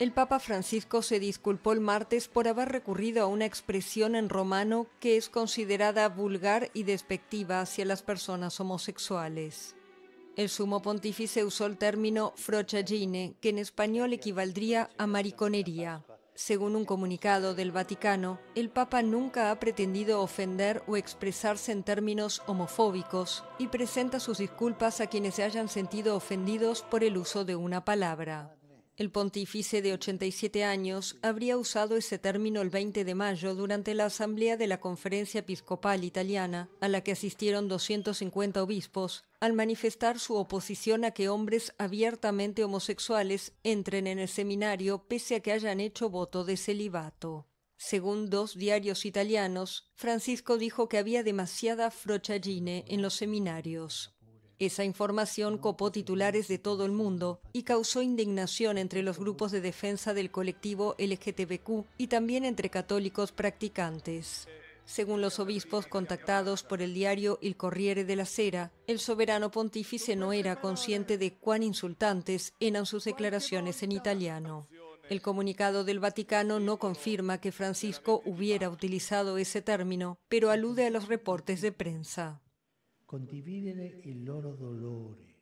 El Papa Francisco se disculpó el martes por haber recurrido a una expresión en romano que es considerada vulgar y despectiva hacia las personas homosexuales. El sumo pontífice usó el término frochagine, que en español equivaldría a mariconería. Según un comunicado del Vaticano, el Papa nunca ha pretendido ofender o expresarse en términos homofóbicos y presenta sus disculpas a quienes se hayan sentido ofendidos por el uso de una palabra. El pontífice de 87 años habría usado ese término el 20 de mayo durante la asamblea de la Conferencia Episcopal Italiana, a la que asistieron 250 obispos, al manifestar su oposición a que hombres abiertamente homosexuales entren en el seminario pese a que hayan hecho voto de celibato. Según dos diarios italianos, Francisco dijo que había demasiada frochalline en los seminarios. Esa información copó pues, titulares de todo el mundo y causó indignación entre los grupos de defensa del colectivo LGTBQ y también entre católicos practicantes. Según los obispos contactados por el diario Il Corriere de la Sera, el soberano pontífice no era consciente de cuán insultantes eran sus declaraciones en italiano. El comunicado del Vaticano no confirma que Francisco hubiera utilizado ese término, pero alude a los reportes de prensa. condividere il loro dolore